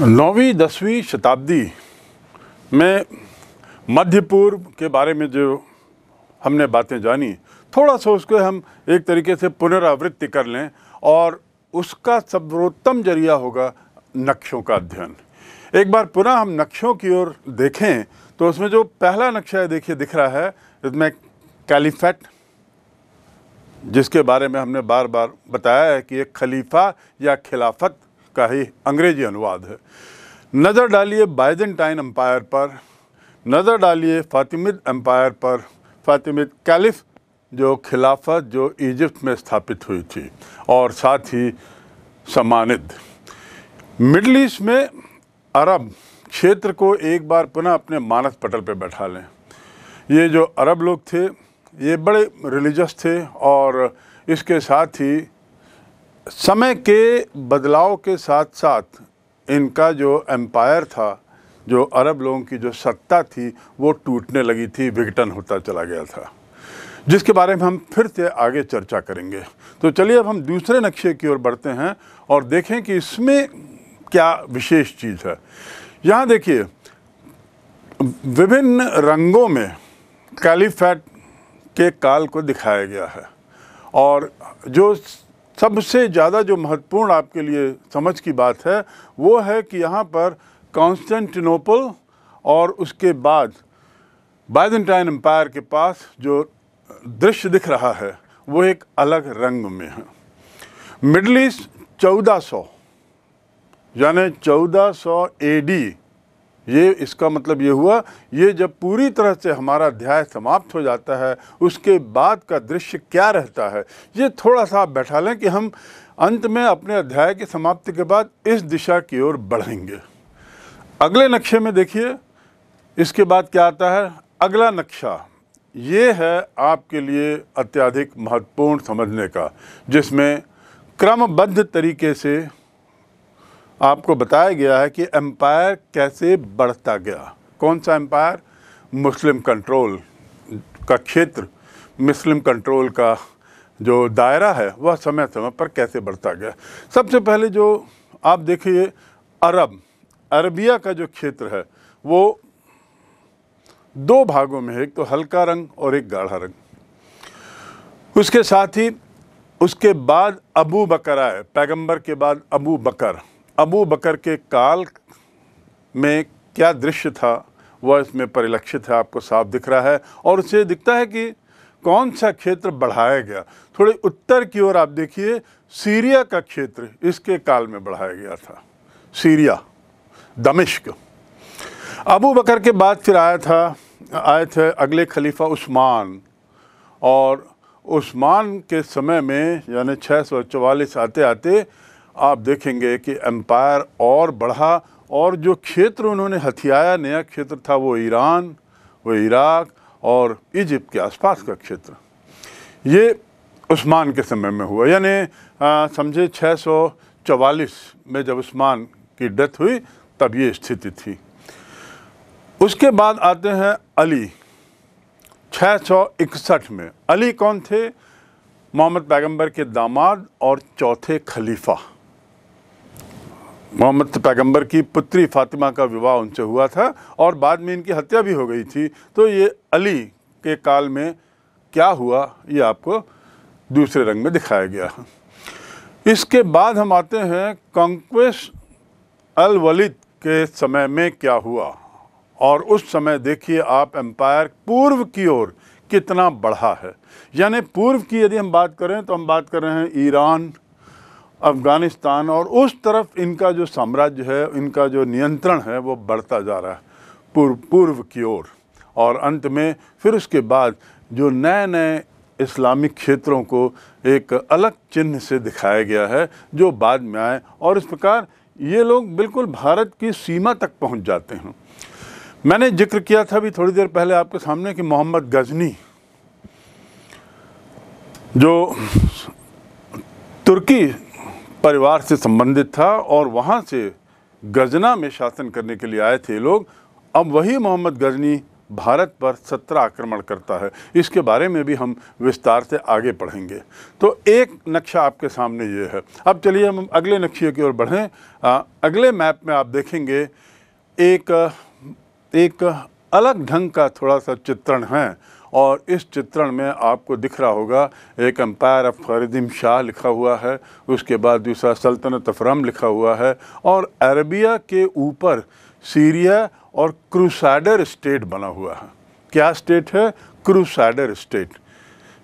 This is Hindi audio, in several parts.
नौवीं दसवीं शताब्दी में मध्य पूर्व के बारे में जो हमने बातें जानी थोड़ा सा उसको हम एक तरीके से पुनरावृत्ति कर लें और उसका सर्वोत्तम जरिया होगा नक्शों का अध्ययन एक बार पुनः हम नक्शों की ओर देखें तो उसमें जो पहला नक्शा देखिए दिख रहा है इसमें कैलिफेट जिसके बारे में हमने बार बार बताया है कि एक खलीफा या खिलाफत का ही अंग्रेजी अनुवाद है नज़र डालिए बाइजेंटाइन एम्पायर पर नज़र डालिए फातिमिद एम्पायर पर फातिमिद कैलिफ जो खिलाफत जो इजिप्ट में स्थापित हुई थी और साथ ही सम्मानित मिडल ईस्ट में अरब क्षेत्र को एक बार पुनः अपने मानस पटल पर बैठा लें ये जो अरब लोग थे ये बड़े रिलीजस थे और इसके साथ ही समय के बदलाव के साथ साथ इनका जो एम्पायर था जो अरब लोगों की जो सत्ता थी वो टूटने लगी थी विघटन होता चला गया था जिसके बारे में हम फिर से आगे चर्चा करेंगे तो चलिए अब हम दूसरे नक्शे की ओर बढ़ते हैं और देखें कि इसमें क्या विशेष चीज़ है यहाँ देखिए विभिन्न रंगों में कैलीफेट के काल को दिखाया गया है और जो सबसे ज़्यादा जो महत्वपूर्ण आपके लिए समझ की बात है वो है कि यहाँ पर कॉन्स्टेंटिनोपल और उसके बाद बाइजेंटाइन एम्पायर के पास जो दृश्य दिख रहा है वो एक अलग रंग में है मिडल ईस्ट चौदह सौ यानी चौदह सौ ए डी ये इसका मतलब ये हुआ ये जब पूरी तरह से हमारा अध्याय समाप्त हो जाता है उसके बाद का दृश्य क्या रहता है ये थोड़ा सा आप बैठा लें कि हम अंत में अपने अध्याय की समाप्ति के बाद इस दिशा की ओर बढ़ेंगे अगले नक्शे में देखिए इसके बाद क्या आता है अगला नक्शा ये है आपके लिए अत्यधिक महत्वपूर्ण समझने का जिसमें क्रमबद्ध तरीके से आपको बताया गया है कि एम्पायर कैसे बढ़ता गया कौन सा एम्पायर मुस्लिम कंट्रोल का क्षेत्र मुस्लिम कंट्रोल का जो दायरा है वह समय समय पर कैसे बढ़ता गया सबसे पहले जो आप देखिए अरब अरबिया का जो क्षेत्र है वो दो भागों में है एक तो हल्का रंग और एक गाढ़ा रंग उसके साथ ही उसके बाद अबू बकर आए पैगंबर के बाद अबू बकर अबू बकर के काल में क्या दृश्य था वह इसमें परिलक्षित है आपको साफ दिख रहा है और उसे दिखता है कि कौन सा क्षेत्र बढ़ाया गया थोड़े उत्तर की ओर आप देखिए सीरिया का क्षेत्र इसके काल में बढ़ाया गया था सीरिया दमिश्क अबू बकर के बाद फिर आया था आए थे अगले खलीफा उस्मान और उस्मान के समय में यानी छः सौ चवालीस आते आते आप देखेंगे कि एम्पायर और बढ़ा और जो क्षेत्र उन्होंने हथियाया नया क्षेत्र था वो ईरान वो इराक और इजिप्ट के आसपास का क्षेत्र ये उस्मान के समय में हुआ यानी समझे 644 में जब उस्मान की डेथ हुई तब ये स्थिति थी उसके बाद आते हैं अली 661 में अली कौन थे मोहम्मद पैगंबर के दामाद और चौथे खलीफा मोहम्मद पैगंबर की पुत्री फातिमा का विवाह उनसे हुआ था और बाद में इनकी हत्या भी हो गई थी तो ये अली के काल में क्या हुआ ये आपको दूसरे रंग में दिखाया गया इसके बाद हम आते हैं कॉन्क्वेस्ट अल वलीद के समय में क्या हुआ और उस समय देखिए आप एम्पायर पूर्व की ओर कितना बढ़ा है यानी पूर्व की यदि हम बात करें तो हम बात कर रहे हैं ईरान अफ़गानिस्तान और उस तरफ इनका जो साम्राज्य है इनका जो नियंत्रण है वो बढ़ता जा रहा है पूर्व पूर्व की ओर और अंत में फिर उसके बाद जो नए नए इस्लामिक क्षेत्रों को एक अलग चिन्ह से दिखाया गया है जो बाद में आए और इस प्रकार ये लोग बिल्कुल भारत की सीमा तक पहुंच जाते हैं मैंने जिक्र किया था भी थोड़ी देर पहले आपके सामने कि मोहम्मद गजनी जो तुर्की परिवार से संबंधित था और वहाँ से गजना में शासन करने के लिए आए थे लोग अब वही मोहम्मद गजनी भारत पर सत्रह आक्रमण करता है इसके बारे में भी हम विस्तार से आगे पढ़ेंगे तो एक नक्शा आपके सामने ये है अब चलिए हम अगले नक्शे की ओर बढ़ें आ, अगले मैप में आप देखेंगे एक एक अलग ढंग का थोड़ा सा चित्रण है और इस चित्रण में आपको दिख रहा होगा एक एम्पायर ऑफ खरीदिम शाह लिखा हुआ है उसके बाद दूसरा सल्तनत अफरम लिखा हुआ है और अरबिया के ऊपर सीरिया और क्रूसाइडर स्टेट बना हुआ है क्या स्टेट है क्रूसाइडर स्टेट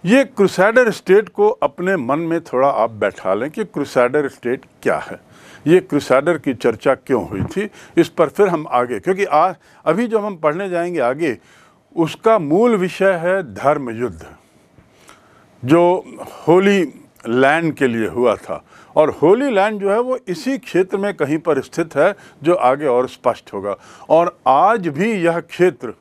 ये क्रूसाइडर स्टेट को अपने मन में थोड़ा आप बैठा लें कि क्रूसाइडर स्टेट क्या है ये क्रूसाइडर की चर्चा क्यों हुई थी इस पर फिर हम आगे क्योंकि आज अभी जब हम पढ़ने जाएंगे आगे उसका मूल विषय है धर्म युद्ध जो होली लैंड के लिए हुआ था और होली लैंड जो है वो इसी क्षेत्र में कहीं पर स्थित है जो आगे और स्पष्ट होगा और आज भी यह क्षेत्र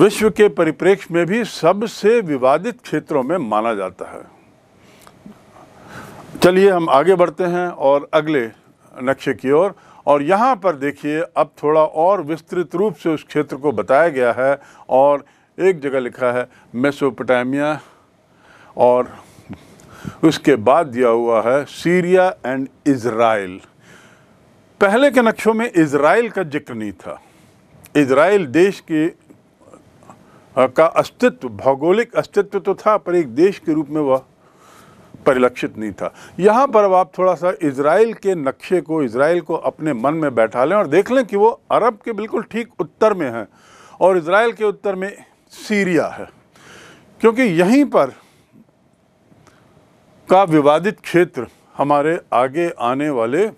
विश्व के परिप्रेक्ष्य में भी सबसे विवादित क्षेत्रों में माना जाता है चलिए हम आगे बढ़ते हैं और अगले नक्शे की ओर और यहाँ पर देखिए अब थोड़ा और विस्तृत रूप से उस क्षेत्र को बताया गया है और एक जगह लिखा है मेसोपोटामिया और उसके बाद दिया हुआ है सीरिया एंड इसराइल पहले के नक्शों में इसराइल का जिक्र नहीं था इसराइल देश के का अस्तित्व भौगोलिक अस्तित्व तो था पर एक देश के रूप में वह परिलक्षित नहीं था यहाँ पर अब आप थोड़ा सा इसराइल के नक्शे को इसराइल को अपने मन में बैठा लें और देख लें कि वो अरब के बिल्कुल ठीक उत्तर में हैं और इसराइल के उत्तर में सीरिया है क्योंकि यहीं पर का विवादित क्षेत्र हमारे आगे आने वाले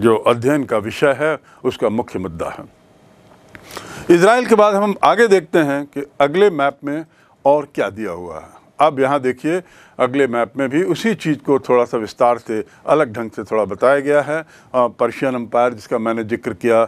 जो अध्ययन का विषय है उसका मुख्य मुद्दा है इसराइल के बाद हम आगे देखते हैं कि अगले मैप में और क्या दिया हुआ है अब यहाँ देखिए अगले मैप में भी उसी चीज़ को थोड़ा सा विस्तार से अलग ढंग से थोड़ा बताया गया है पर्शियन एम्पायर जिसका मैंने जिक्र किया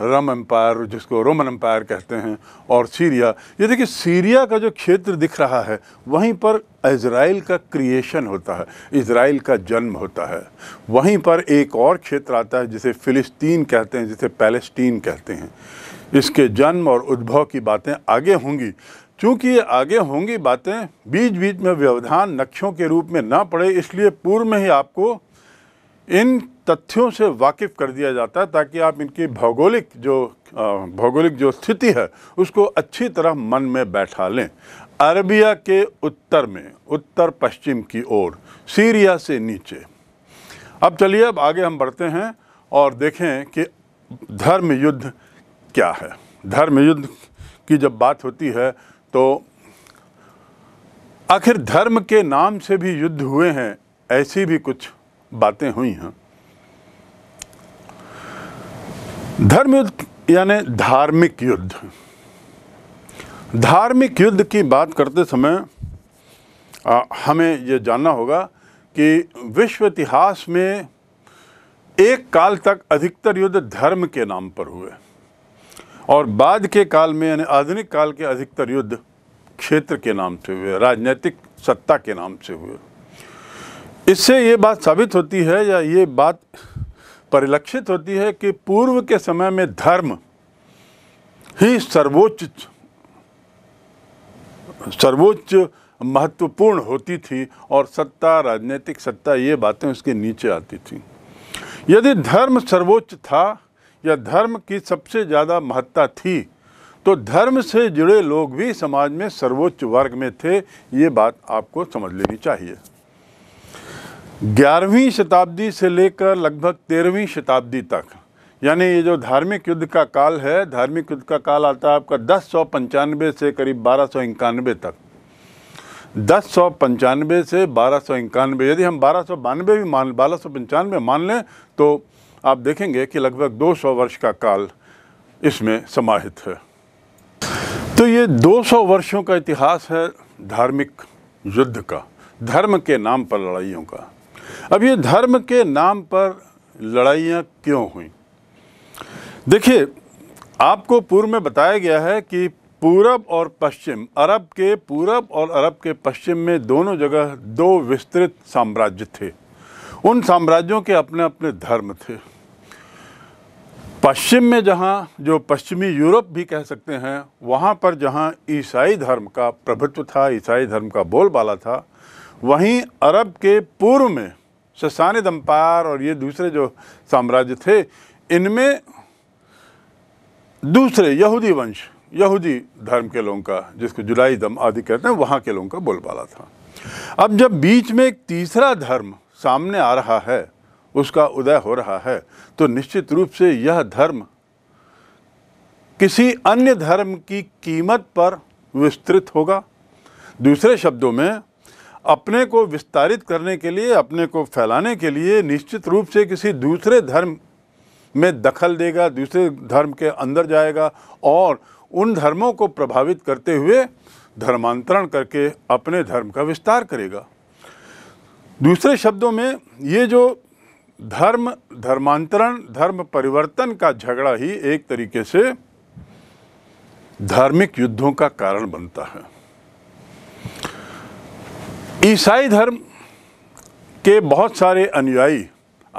रम एम्पायर जिसको रोमन एम्पायर कहते हैं और सीरिया ये देखिए सीरिया का जो क्षेत्र दिख रहा है वहीं पर इसराइल का क्रिएशन होता है इसराइल का जन्म होता है वहीं पर एक और क्षेत्र आता है जिसे फ़िलिस्तीन कहते हैं जिसे पैलेस्टीन कहते हैं इसके जन्म और उद्भव की बातें आगे होंगी चूँकि आगे होंगी बातें बीच बीच में व्यवधान नक्शों के रूप में ना पड़े इसलिए पूर्व में ही आपको इन तथ्यों से वाकिफ़ कर दिया जाता है ताकि आप इनकी भौगोलिक जो भौगोलिक जो स्थिति है उसको अच्छी तरह मन में बैठा लें अरबिया के उत्तर में उत्तर पश्चिम की ओर सीरिया से नीचे अब चलिए अब आगे हम बढ़ते हैं और देखें कि धर्म युद्ध क्या है धर्म युद्ध की जब बात होती है तो आखिर धर्म के नाम से भी युद्ध हुए हैं ऐसी भी कुछ बातें हुई हैं धर्म युद्ध यानी धार्मिक युद्ध धार्मिक युद्ध की बात करते समय आ, हमें ये जानना होगा कि विश्व इतिहास में एक काल तक अधिकतर युद्ध धर्म के नाम पर हुए और बाद के काल में यानी आधुनिक काल के अधिकतर युद्ध क्षेत्र के नाम से हुए राजनीतिक सत्ता के नाम से हुए इससे ये बात साबित होती है या ये बात परिलक्षित होती है कि पूर्व के समय में धर्म ही सर्वोच्च सर्वोच्च महत्वपूर्ण होती थी और सत्ता राजनीतिक सत्ता ये बातें उसके नीचे आती थी यदि धर्म सर्वोच्च था या धर्म की सबसे ज़्यादा महत्ता थी तो धर्म से जुड़े लोग भी समाज में सर्वोच्च वर्ग में थे ये बात आपको समझ लेनी चाहिए ग्यारहवीं शताब्दी से लेकर लगभग तेरहवीं शताब्दी तक यानी ये जो धार्मिक युद्ध का काल है धार्मिक युद्ध का काल आता है आपका दस सौ पंचानवे से करीब बारह सौ इक्यानवे तक दस सौ पंचानवे से बारह सौ इक्यानवे यदि हम बारह सौ बानवे भी मान बारह सौ पंचानवे मान लें तो आप देखेंगे कि लगभग 200 वर्ष का काल इसमें समाहित है तो ये 200 वर्षों का इतिहास है धार्मिक युद्ध का धर्म के नाम पर लड़ाइयों का अब ये धर्म के नाम पर लड़ाइयाँ क्यों हुई देखिए आपको पूर्व में बताया गया है कि पूरब और पश्चिम अरब के पूरब और अरब के पश्चिम में दोनों जगह दो विस्तृत साम्राज्य थे उन साम्राज्यों के अपने अपने धर्म थे पश्चिम में जहाँ जो पश्चिमी यूरोप भी कह सकते हैं वहाँ पर जहाँ ईसाई धर्म का प्रभुत्व था ईसाई धर्म का बोलबाला था वहीं अरब के पूर्व में ससानिद अम्पायर और ये दूसरे जो साम्राज्य थे इनमें दूसरे यहूदी वंश यहूदी धर्म के लोगों का जिसको जुलाई दम आदि कहते हैं वहाँ के लोगों का बोलबाला था अब जब बीच में एक तीसरा धर्म सामने आ रहा है उसका उदय हो रहा है तो निश्चित रूप से यह धर्म किसी अन्य धर्म की कीमत पर विस्तृत होगा दूसरे शब्दों में अपने को विस्तारित करने के लिए अपने को फैलाने के लिए निश्चित रूप से किसी दूसरे धर्म में दखल देगा दूसरे धर्म के अंदर जाएगा और उन धर्मों को प्रभावित करते हुए धर्मांतरण करके अपने धर्म का विस्तार करेगा दूसरे शब्दों में ये जो धर्म धर्मांतरण धर्म परिवर्तन का झगड़ा ही एक तरीके से धार्मिक युद्धों का कारण बनता है ईसाई धर्म के बहुत सारे अनुयायी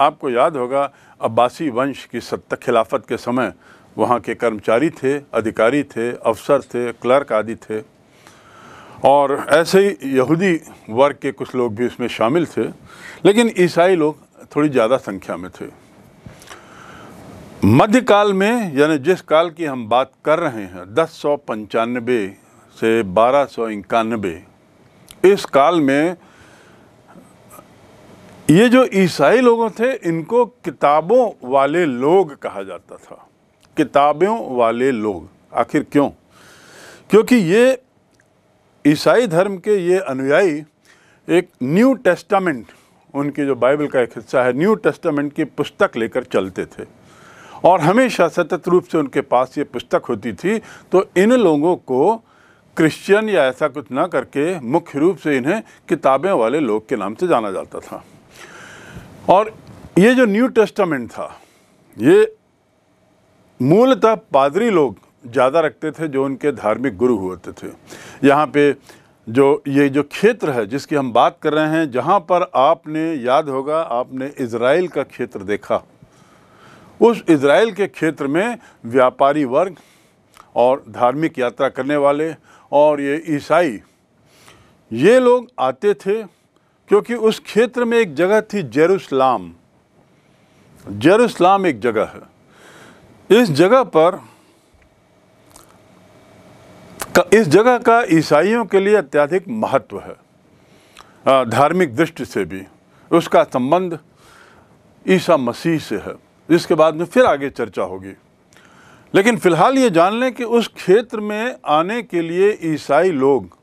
आपको याद होगा अब्बासी वंश की सत्ता खिलाफत के समय वहाँ के कर्मचारी थे अधिकारी थे अफसर थे क्लर्क आदि थे और ऐसे ही यहूदी वर्ग के कुछ लोग भी इसमें शामिल थे लेकिन ईसाई लोग थोड़ी ज़्यादा संख्या में थे मध्यकाल में यानी जिस काल की हम बात कर रहे हैं दस सौ पंचानबे से बारह सौ इक्यानबे इस काल में ये जो ईसाई लोगों थे इनको किताबों वाले लोग कहा जाता था किताबों वाले लोग आखिर क्यों क्योंकि ये ईसाई धर्म के ये अनुयायी एक न्यू टेस्टामेंट उनकी जो बाइबल का एक हिस्सा है न्यू टेस्टामेंट की पुस्तक लेकर चलते थे और हमेशा सतत रूप से उनके पास ये पुस्तक होती थी तो इन लोगों को क्रिश्चियन या ऐसा कुछ ना करके मुख्य रूप से इन्हें किताबें वाले लोग के नाम से जाना जाता था और ये जो न्यू टेस्टामेंट था ये मूलतः पादरी लोग ज़्यादा रखते थे जो उनके धार्मिक गुरु होते थे यहाँ पे जो ये जो क्षेत्र है जिसकी हम बात कर रहे हैं जहाँ पर आपने याद होगा आपने इसराइल का क्षेत्र देखा उस इसराइल के क्षेत्र में व्यापारी वर्ग और धार्मिक यात्रा करने वाले और ये ईसाई ये लोग आते थे क्योंकि उस क्षेत्र में एक जगह थी जेरूसलाम जेरूसलाम एक जगह है इस जगह पर इस जगह का ईसाइयों के लिए अत्याधिक महत्व है धार्मिक दृष्टि से भी उसका संबंध ईसा मसीह से है जिसके बाद में फिर आगे चर्चा होगी लेकिन फ़िलहाल ये जान लें कि उस क्षेत्र में आने के लिए ईसाई लोग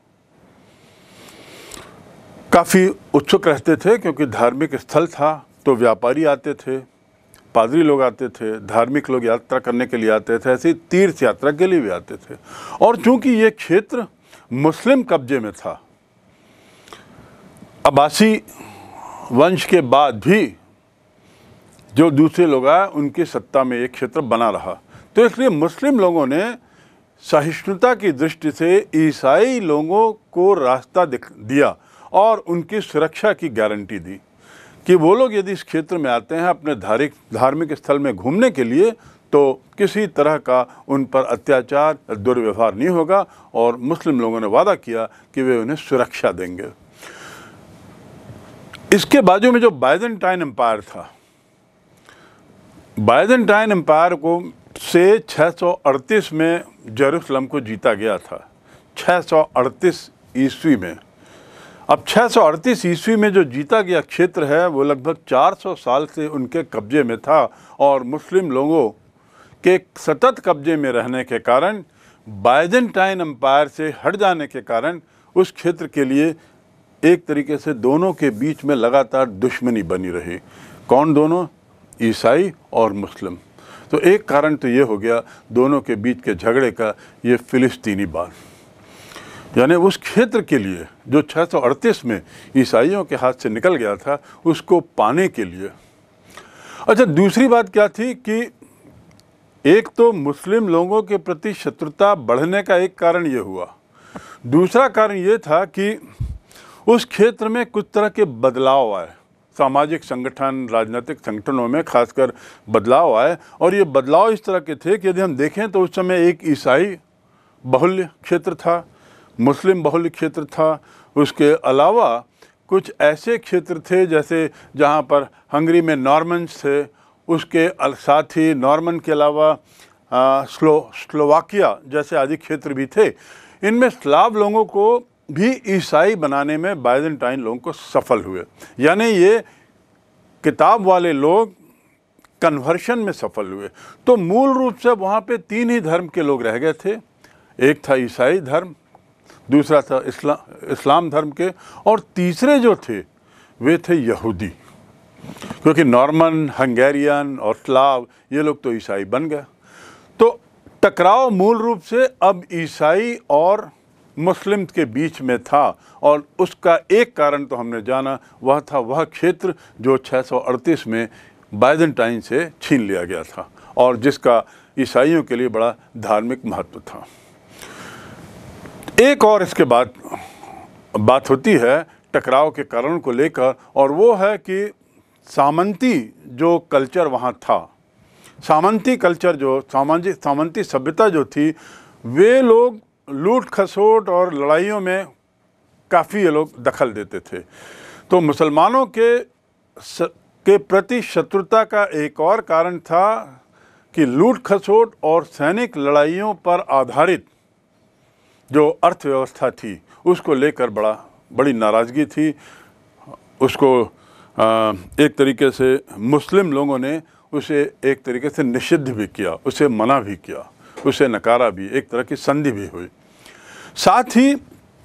काफ़ी उत्सुक रहते थे क्योंकि धार्मिक स्थल था तो व्यापारी आते थे पादरी लोग आते थे धार्मिक लोग यात्रा करने के लिए आते थे ऐसे ही तीर्थ यात्रा के लिए भी आते थे और चूंकि ये क्षेत्र मुस्लिम कब्जे में था अब्बासी वंश के बाद भी जो दूसरे लोग आए उनकी सत्ता में ये क्षेत्र बना रहा तो इसलिए मुस्लिम लोगों ने सहिष्णुता की दृष्टि से ईसाई लोगों को रास्ता दिया और उनकी सुरक्षा की गारंटी दी कि वो लोग यदि इस क्षेत्र में आते हैं अपने धार्मिक धार्मिक स्थल में घूमने के लिए तो किसी तरह का उन पर अत्याचार दुर्व्यवहार नहीं होगा और मुस्लिम लोगों ने वादा किया कि वे उन्हें सुरक्षा देंगे इसके बाजू में जो बाइजेंटाइन एम्पायर था बाइजेंटाइन एम्पायर को से 638 में जेरूसलम को जीता गया था 638 ईस्वी में अब छः सौ अड़तीस ईस्वी में जो जीता गया क्षेत्र है वो लगभग 400 साल से उनके कब्जे में था और मुस्लिम लोगों के सतत कब्जे में रहने के कारण बाइजेंटाइन अम्पायर से हट जाने के कारण उस क्षेत्र के लिए एक तरीके से दोनों के बीच में लगातार दुश्मनी बनी रही कौन दोनों ईसाई और मुस्लिम तो एक कारण तो ये हो गया दोनों के बीच के झगड़े का ये फ़िलिस्तीनी बात यानी उस क्षेत्र के लिए जो 638 में ईसाइयों के हाथ से निकल गया था उसको पाने के लिए अच्छा दूसरी बात क्या थी कि एक तो मुस्लिम लोगों के प्रति शत्रुता बढ़ने का एक कारण ये हुआ दूसरा कारण ये था कि उस क्षेत्र में कुछ तरह के बदलाव आए सामाजिक संगठन राजनीतिक संगठनों में खासकर बदलाव आए और ये बदलाव इस तरह के थे कि यदि हम देखें तो उस समय एक ईसाई बहुल्य क्षेत्र था मुस्लिम बहुल क्षेत्र था उसके अलावा कुछ ऐसे क्षेत्र थे जैसे जहाँ पर हंगरी में नॉर्मन्स थे उसके साथ ही नॉर्मन के अलावा आ, स्लो स्लोवाकिया जैसे आदि क्षेत्र भी थे इनमें स्लाव लोगों को भी ईसाई बनाने में बाइजेंटाइन लोगों को सफल हुए यानी ये किताब वाले लोग कन्वर्शन में सफल हुए तो मूल रूप से वहाँ पे तीन ही धर्म के लोग रह गए थे एक था ईसाई धर्म दूसरा था इस्ला इस्लाम धर्म के और तीसरे जो थे वे थे यहूदी क्योंकि नॉर्मन हंगेरियन और स्लाव ये लोग तो ईसाई बन गए तो टकराव मूल रूप से अब ईसाई और मुस्लिम के बीच में था और उसका एक कारण तो हमने जाना वह था वह क्षेत्र जो 638 में बाइजेंटाइन से छीन लिया गया था और जिसका ईसाइयों के लिए बड़ा धार्मिक महत्व था एक और इसके बाद बात होती है टकराव के कारण को लेकर और वो है कि सामंती जो कल्चर वहाँ था सामंती कल्चर जो सामाजिक सामंती सभ्यता जो थी वे लोग लूट खसोट और लड़ाइयों में काफ़ी ये लोग दखल देते थे तो मुसलमानों के स, के प्रति शत्रुता का एक और कारण था कि लूट खसोट और सैनिक लड़ाइयों पर आधारित जो अर्थव्यवस्था थी उसको लेकर बड़ा बड़ी नाराज़गी थी उसको आ, एक तरीके से मुस्लिम लोगों ने उसे एक तरीके से निषिद्ध भी किया उसे मना भी किया उसे नकारा भी एक तरह की संधि भी हुई साथ ही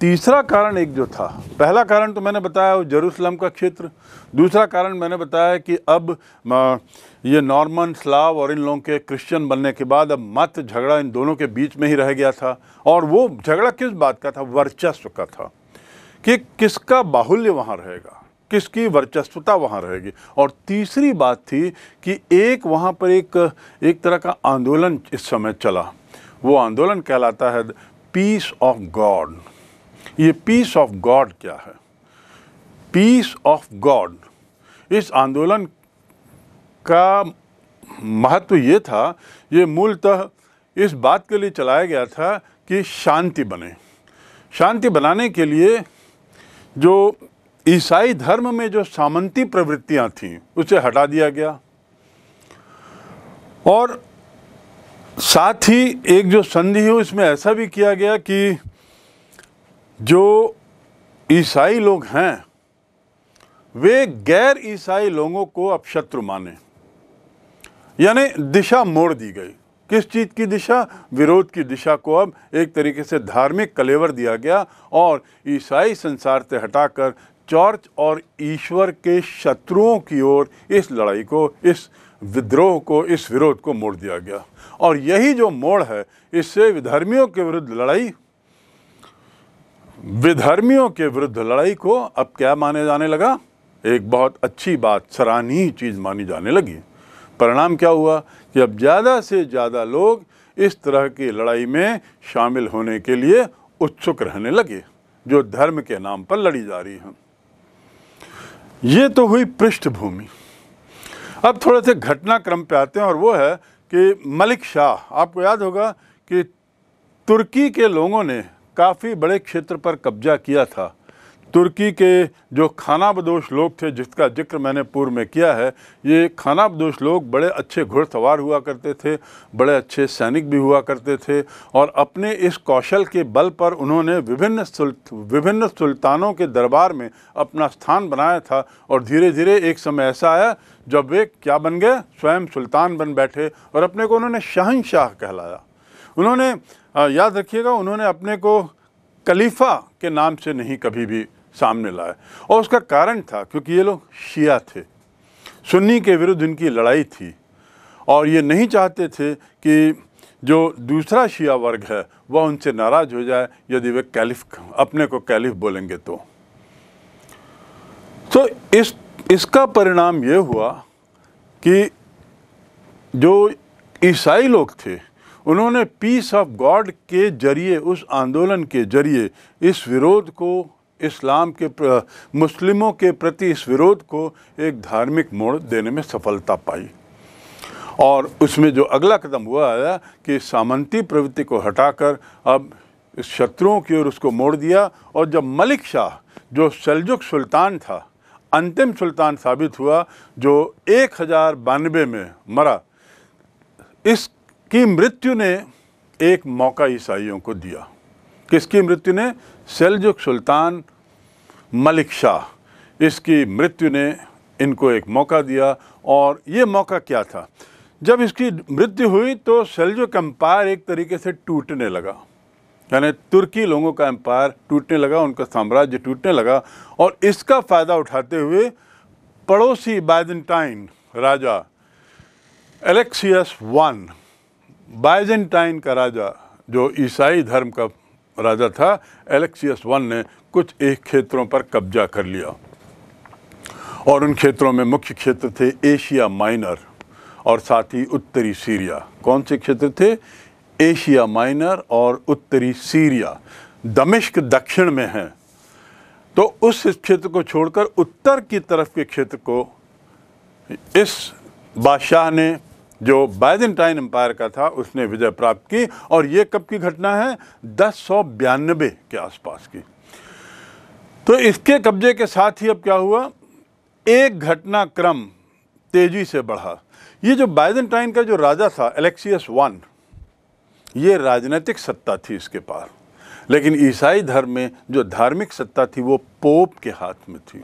तीसरा कारण एक जो था पहला कारण तो मैंने बताया वो जरूसलम का क्षेत्र दूसरा कारण मैंने बताया कि अब ये नॉर्मन स्लाव और इन लोगों के क्रिश्चियन बनने के बाद अब मत झगड़ा इन दोनों के बीच में ही रह गया था और वो झगड़ा किस बात का था वर्चस्व का था कि किसका बाहुल्य वहाँ रहेगा किसकी वर्चस्वता वहाँ रहेगी और तीसरी बात थी कि एक वहाँ पर एक एक तरह का आंदोलन इस समय चला वो आंदोलन कहलाता है पीस ऑफ गॉड ये पीस ऑफ गॉड क्या है पीस ऑफ गॉड इस आंदोलन का महत्व ये था ये मूलतः इस बात के लिए चलाया गया था कि शांति बने शांति बनाने के लिए जो ईसाई धर्म में जो सामंती प्रवृत्तियां थीं उसे हटा दिया गया और साथ ही एक जो संधि है उसमें ऐसा भी किया गया कि जो ईसाई लोग हैं वे गैर ईसाई लोगों को अपशत्रु माने यानी दिशा मोड़ दी गई किस चीज़ की दिशा विरोध की दिशा को अब एक तरीके से धार्मिक कलेवर दिया गया और ईसाई संसार से हटाकर चर्च और ईश्वर के शत्रुओं की ओर इस लड़ाई को इस विद्रोह को इस विरोध को मोड़ दिया गया और यही जो मोड़ है इससे विधर्मियों के विरुद्ध लड़ाई विधर्मियों के विरुद्ध लड़ाई को अब क्या माने जाने लगा एक बहुत अच्छी बात सराहनीय चीज़ मानी जाने लगी परिणाम क्या हुआ कि अब ज़्यादा से ज़्यादा लोग इस तरह की लड़ाई में शामिल होने के लिए उत्सुक रहने लगे जो धर्म के नाम पर लड़ी जा रही है ये तो हुई पृष्ठभूमि अब थोड़े से घटनाक्रम पे आते हैं और वो है कि मलिक शाह आपको याद होगा कि तुर्की के लोगों ने काफ़ी बड़े क्षेत्र पर कब्जा किया था तुर्की के जो खाना बदोश लोग थे जिसका जिक्र मैंने पूर्व में किया है ये खाना बदोश लोग बड़े अच्छे घुड़सवार हुआ करते थे बड़े अच्छे सैनिक भी हुआ करते थे और अपने इस कौशल के बल पर उन्होंने विभिन्न विभिन्न सुल्तानों के दरबार में अपना स्थान बनाया था और धीरे धीरे एक समय ऐसा आया जब वे क्या बन गए स्वयं सुल्तान बन बैठे और अपने को उन्होंने शाहनशाह कहलाया उन्होंने याद रखिएगा उन्होंने अपने को खलीफा के नाम से नहीं कभी भी सामने लाया और उसका कारण था क्योंकि ये लोग शिया थे सुन्नी के विरुद्ध इनकी लड़ाई थी और ये नहीं चाहते थे कि जो दूसरा शिया वर्ग है वह उनसे नाराज़ हो जाए यदि वे कैलिफ अपने को कैलिफ बोलेंगे तो तो इस इसका परिणाम ये हुआ कि जो ईसाई लोग थे उन्होंने पीस ऑफ गॉड के जरिए उस आंदोलन के जरिए इस विरोध को इस्लाम के मुस्लिमों के प्रति इस विरोध को एक धार्मिक मोड़ देने में सफलता पाई और उसमें जो अगला कदम हुआ आया कि सामंती प्रवृत्ति को हटाकर अब शत्रुओं की ओर उसको मोड़ दिया और जब मलिक शाह जो सलजुक सुल्तान था अंतिम सुल्तान साबित हुआ जो एक हज़ार बानवे में मरा इस कि मृत्यु ने एक मौका ईसाइयों को दिया किसकी मृत्यु ने सेलजुक सुल्तान मलिक शाह इसकी मृत्यु ने इनको एक मौका दिया और ये मौका क्या था जब इसकी मृत्यु हुई तो सेलजुक एम्पायर एक तरीके से टूटने लगा यानी तुर्की लोगों का एम्पायर टूटने लगा उनका साम्राज्य टूटने लगा और इसका फ़ायदा उठाते हुए पड़ोसी बैजेंटाइन राजा एलेक्सियस वन बाइजेंटाइन का राजा जो ईसाई धर्म का राजा था एलेक्सियस वन ने कुछ एक क्षेत्रों पर कब्जा कर लिया और उन क्षेत्रों में मुख्य क्षेत्र थे एशिया माइनर और साथ ही उत्तरी सीरिया कौन से क्षेत्र थे एशिया माइनर और उत्तरी सीरिया दमिश्क दक्षिण में है तो उस क्षेत्र को छोड़कर उत्तर की तरफ के क्षेत्र को इस बादशाह ने जो बाइजेंटाइन एम्पायर का था उसने विजय प्राप्त की और ये कब की घटना है दस सौ बयानबे के आसपास की तो इसके कब्जे के साथ ही अब क्या हुआ एक घटनाक्रम तेज़ी से बढ़ा ये जो बाइजेंटाइन का जो राजा था एलेक्सियस वन ये राजनीतिक सत्ता थी इसके पास लेकिन ईसाई धर्म में जो धार्मिक सत्ता थी वो पोप के हाथ में थी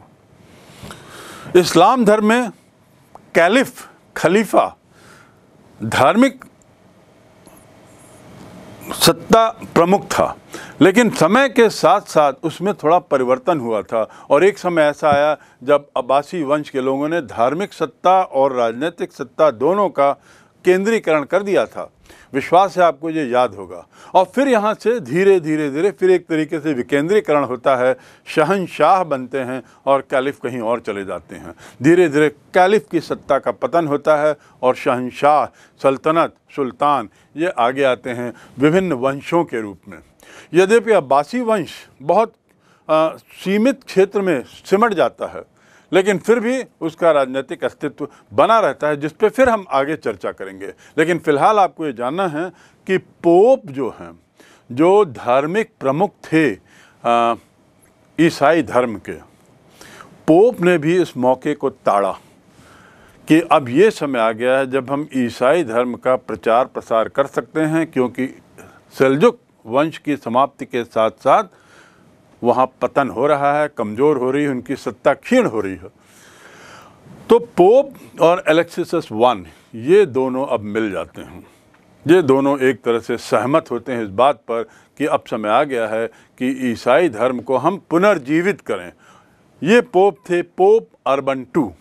इस्लाम धर्म में कैलिफ खलीफा धार्मिक सत्ता प्रमुख था लेकिन समय के साथ साथ उसमें थोड़ा परिवर्तन हुआ था और एक समय ऐसा आया जब अब्बासी वंश के लोगों ने धार्मिक सत्ता और राजनीतिक सत्ता दोनों का केंद्रीकरण कर दिया था विश्वास है आपको ये याद होगा और फिर यहाँ से धीरे धीरे धीरे फिर एक तरीके से विकेंद्रीकरण होता है शहनशाह बनते हैं और कैलिफ कहीं और चले जाते हैं धीरे धीरे कैलिफ की सत्ता का पतन होता है और शहनशाह सल्तनत सुल्तान ये आगे आते हैं विभिन्न वंशों के रूप में यद्यपि अब्बासी वंश बहुत आ, सीमित क्षेत्र में सिमट जाता है लेकिन फिर भी उसका राजनीतिक अस्तित्व बना रहता है जिस पर फिर हम आगे चर्चा करेंगे लेकिन फ़िलहाल आपको ये जानना है कि पोप जो हैं जो धार्मिक प्रमुख थे ईसाई धर्म के पोप ने भी इस मौके को ताड़ा कि अब ये समय आ गया है जब हम ईसाई धर्म का प्रचार प्रसार कर सकते हैं क्योंकि सेलजुक वंश की समाप्ति के साथ साथ वहाँ पतन हो रहा है कमज़ोर हो रही है उनकी सत्ता क्षीण हो रही है तो पोप और एलेक्सिस वन ये दोनों अब मिल जाते हैं ये दोनों एक तरह से सहमत होते हैं इस बात पर कि अब समय आ गया है कि ईसाई धर्म को हम पुनर्जीवित करें ये पोप थे पोप अर्बन टू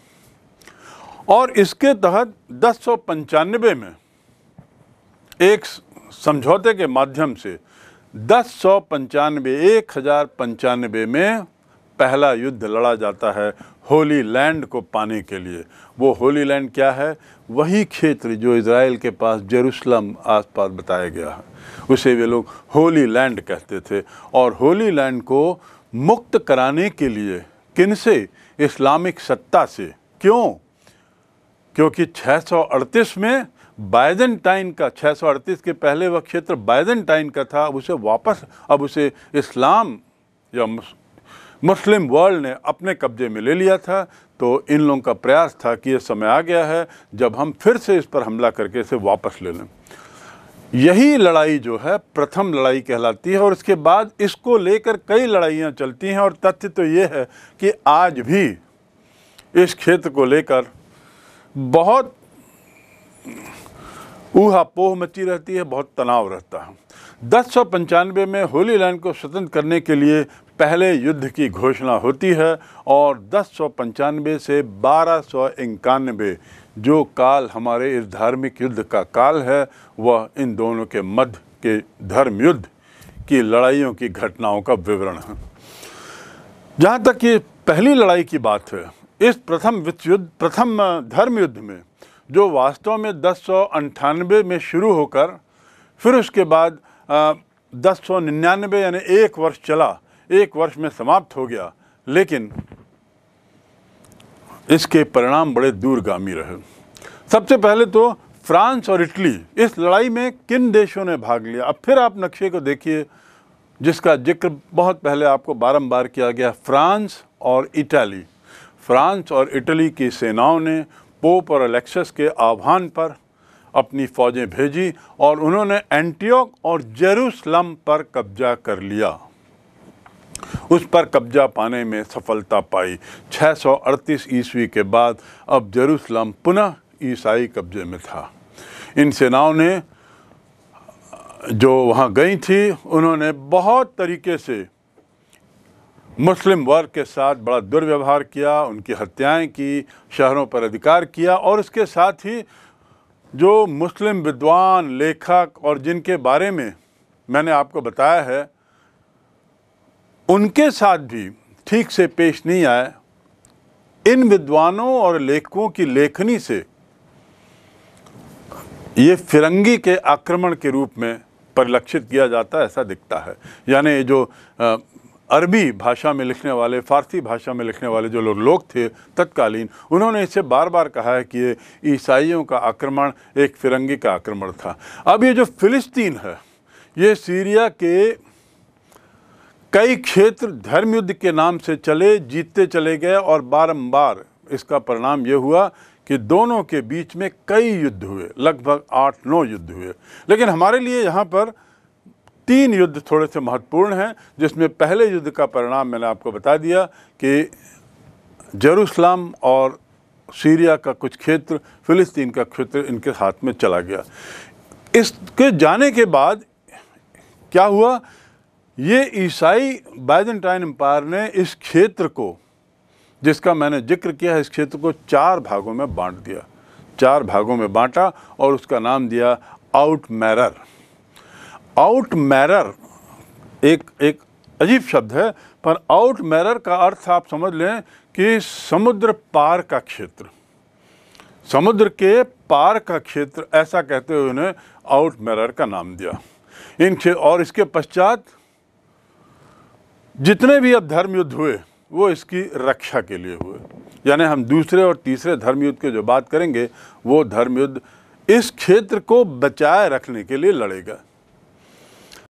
और इसके तहत दस में एक समझौते के माध्यम से दस सौ पंचानवे एक हज़ार पंचानवे में पहला युद्ध लड़ा जाता है होली लैंड को पाने के लिए वो होली लैंड क्या है वही क्षेत्र जो इसराइल के पास जेरूसलम आसपास बताया गया है उसे वे लोग होली लैंड कहते थे और होली लैंड को मुक्त कराने के लिए किन से इस्लामिक सत्ता से क्यों क्योंकि 638 में बाइजेंटाइन का 638 के पहले वह क्षेत्र बाइजेंटाइन का था अब उसे वापस अब उसे इस्लाम या मुस्लिम वर्ल्ड ने अपने कब्जे में ले लिया था तो इन लोगों का प्रयास था कि यह समय आ गया है जब हम फिर से इस पर हमला करके इसे वापस ले लें यही लड़ाई जो है प्रथम लड़ाई कहलाती है और इसके बाद इसको लेकर कई लड़ाइयाँ चलती हैं और तथ्य तो ये है कि आज भी इस क्षेत्र को लेकर बहुत ऊहा पोह मची रहती है बहुत तनाव रहता है दस सौ पंचानवे में होली लैंड को स्वतंत्र करने के लिए पहले युद्ध की घोषणा होती है और दस सौ पंचानवे से बारह सौ इक्यानवे जो काल हमारे इस धार्मिक युद्ध का काल है वह इन दोनों के मध्य के धर्म युद्ध की लड़ाइयों की घटनाओं का विवरण है जहाँ तक कि पहली लड़ाई की बात है इस प्रथम विश्व युद्ध प्रथम धर्म युद्ध में जो वास्तव में दस सौ अंठानवे में शुरू होकर फिर उसके बाद दस सौ निन्यानवे यानी एक वर्ष चला एक वर्ष में समाप्त हो गया लेकिन इसके परिणाम बड़े दूरगामी रहे सबसे पहले तो फ्रांस और इटली इस लड़ाई में किन देशों ने भाग लिया अब फिर आप नक्शे को देखिए जिसका जिक्र बहुत पहले आपको बारंबार किया गया फ्रांस और इटली फ्रांस और इटली की सेनाओं ने पोप और अलेक्सस के आह्वान पर अपनी फ़ौजें भेजी और उन्होंने एंटीक और जेरूसलम पर कब्जा कर लिया उस पर कब्जा पाने में सफलता पाई 638 ईस्वी के बाद अब जेरूसलम पुनः ईसाई कब्जे में था इन सेनाओं ने जो वहाँ गई थी उन्होंने बहुत तरीके से मुस्लिम वर्ग के साथ बड़ा दुर्व्यवहार किया उनकी हत्याएं की शहरों पर अधिकार किया और उसके साथ ही जो मुस्लिम विद्वान लेखक और जिनके बारे में मैंने आपको बताया है उनके साथ भी ठीक से पेश नहीं आए इन विद्वानों और लेखकों की लेखनी से ये फिरंगी के आक्रमण के रूप में परिलक्षित किया जाता है ऐसा दिखता है यानी जो अरबी भाषा में लिखने वाले फारसी भाषा में लिखने वाले जो लोग लोग थे तत्कालीन उन्होंने इसे बार बार कहा है कि ये ईसाइयों का आक्रमण एक फिरंगी का आक्रमण था अब ये जो फिलिस्तीन है ये सीरिया के कई क्षेत्र धर्म युद्ध के नाम से चले जीतते चले गए और बारंबार इसका परिणाम ये हुआ कि दोनों के बीच में कई युद्ध हुए लगभग आठ नौ युद्ध हुए लेकिन हमारे लिए यहाँ पर तीन युद्ध थोड़े से महत्वपूर्ण हैं जिसमें पहले युद्ध का परिणाम मैंने आपको बता दिया कि जरूसलम और सीरिया का कुछ क्षेत्र फिलिस्तीन का क्षेत्र इनके हाथ में चला गया इसके जाने के बाद क्या हुआ ये ईसाई बाइजेंटाइन एम्पायर ने इस क्षेत्र को जिसका मैंने जिक्र किया है इस क्षेत्र को चार भागों में बांट दिया चार भागों में बांटा और उसका नाम दिया आउट मैरर आउट मैरर एक एक अजीब शब्द है पर आउट मैरर का अर्थ आप समझ लें कि समुद्र पार का क्षेत्र समुद्र के पार का क्षेत्र ऐसा कहते हुए उन्हें आउट मैरर का नाम दिया इन और इसके पश्चात जितने भी अब धर्म युद्ध हुए वो इसकी रक्षा के लिए हुए यानी हम दूसरे और तीसरे धर्म युद्ध की जो बात करेंगे वो धर्म युद्ध इस क्षेत्र को बचाए रखने के लिए लड़ेगा